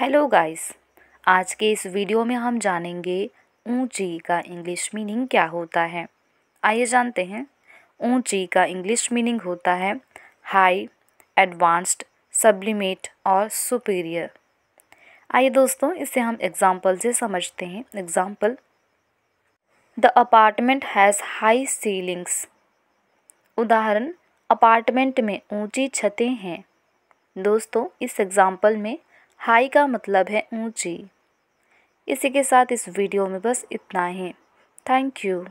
hello guys आज के इस वीडियो में हम जानेंगे ऊंची का इंग्लिश मीनिंग क्या होता है आइए जानते हैं ऊंची का इंग्लिश मीनिंग होता है हाई एडवांस्ड सब्लिमेट और सुपीरियर आइए दोस्तों इसे हम एग्जाम्पल से समझते हैं example the apartment has high ceilings उदाहरण अपार्टमेंट में ऊंची छतें हैं दोस्तों इस एग्ज़ाम्पल में हाई का मतलब है ऊंची इसी के साथ इस वीडियो में बस इतना ही थैंक यू